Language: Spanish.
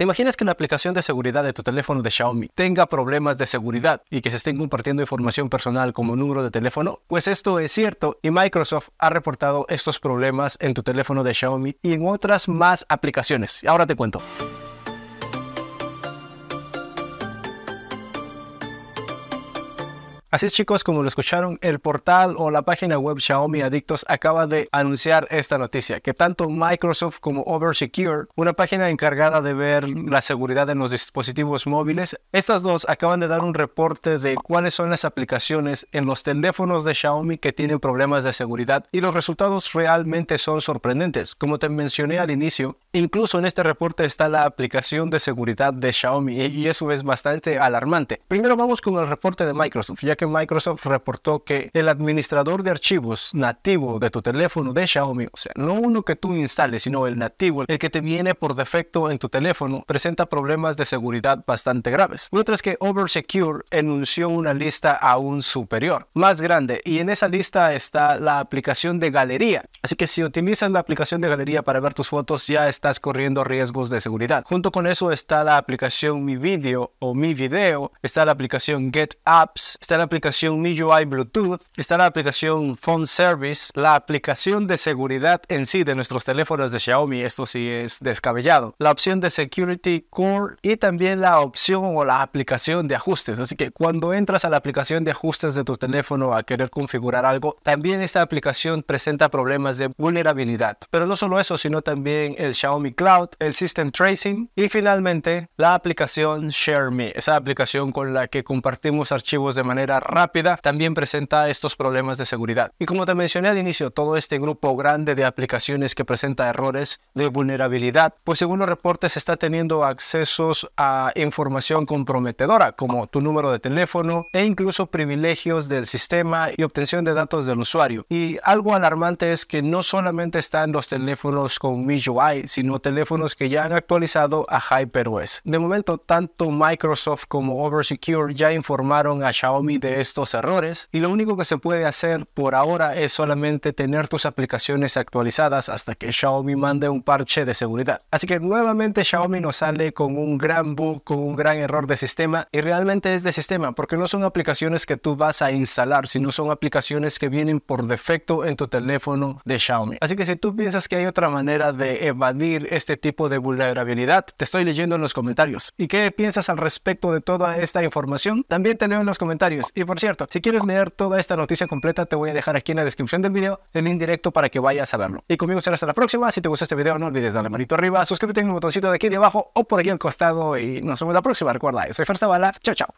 ¿Te imaginas que la aplicación de seguridad de tu teléfono de Xiaomi tenga problemas de seguridad y que se estén compartiendo información personal como número de teléfono? Pues esto es cierto y Microsoft ha reportado estos problemas en tu teléfono de Xiaomi y en otras más aplicaciones. Ahora te cuento. Así es chicos, como lo escucharon, el portal o la página web Xiaomi Adictos acaba de anunciar esta noticia, que tanto Microsoft como Oversecure, una página encargada de ver la seguridad en los dispositivos móviles, estas dos acaban de dar un reporte de cuáles son las aplicaciones en los teléfonos de Xiaomi que tienen problemas de seguridad y los resultados realmente son sorprendentes. Como te mencioné al inicio, incluso en este reporte está la aplicación de seguridad de Xiaomi y eso es bastante alarmante. Primero vamos con el reporte de Microsoft, ya Microsoft reportó que el administrador de archivos nativo de tu teléfono de Xiaomi, o sea, no uno que tú instales, sino el nativo, el que te viene por defecto en tu teléfono, presenta problemas de seguridad bastante graves. Mientras que Oversecure enunció una lista aún superior, más grande, y en esa lista está la aplicación de galería. Así que si optimizas la aplicación de galería para ver tus fotos, ya estás corriendo riesgos de seguridad. Junto con eso está la aplicación Mi Video o Mi Video, está la aplicación Get Apps, está la aplicación MIUI Bluetooth, está la aplicación Phone Service, la aplicación de seguridad en sí de nuestros teléfonos de Xiaomi, esto sí es descabellado, la opción de Security Core y también la opción o la aplicación de ajustes. Así que cuando entras a la aplicación de ajustes de tu teléfono a querer configurar algo, también esta aplicación presenta problemas de vulnerabilidad. Pero no solo eso, sino también el Xiaomi Cloud, el System Tracing y finalmente la aplicación ShareMe, esa aplicación con la que compartimos archivos de manera rápida también presenta estos problemas de seguridad. Y como te mencioné al inicio, todo este grupo grande de aplicaciones que presenta errores de vulnerabilidad, pues según los reportes está teniendo accesos a información comprometedora, como tu número de teléfono e incluso privilegios del sistema y obtención de datos del usuario. Y algo alarmante es que no solamente están los teléfonos con MIUI, sino teléfonos que ya han actualizado a HyperOS. De momento, tanto Microsoft como OverSecure ya informaron a Xiaomi de estos errores y lo único que se puede hacer por ahora es solamente tener tus aplicaciones actualizadas hasta que Xiaomi mande un parche de seguridad. Así que nuevamente Xiaomi nos sale con un gran bug, con un gran error de sistema y realmente es de sistema porque no son aplicaciones que tú vas a instalar, sino son aplicaciones que vienen por defecto en tu teléfono de Xiaomi. Así que si tú piensas que hay otra manera de evadir este tipo de vulnerabilidad, te estoy leyendo en los comentarios. ¿Y qué piensas al respecto de toda esta información? También te leo en los comentarios. Y por cierto, si quieres leer toda esta noticia completa, te voy a dejar aquí en la descripción del video el link directo para que vayas a verlo. Y conmigo será hasta la próxima. Si te gustó este video, no olvides darle manito arriba, suscríbete en el botoncito de aquí de abajo o por aquí al costado y nos vemos la próxima. Recuerda, yo soy Fer Zavala. Chao, chao.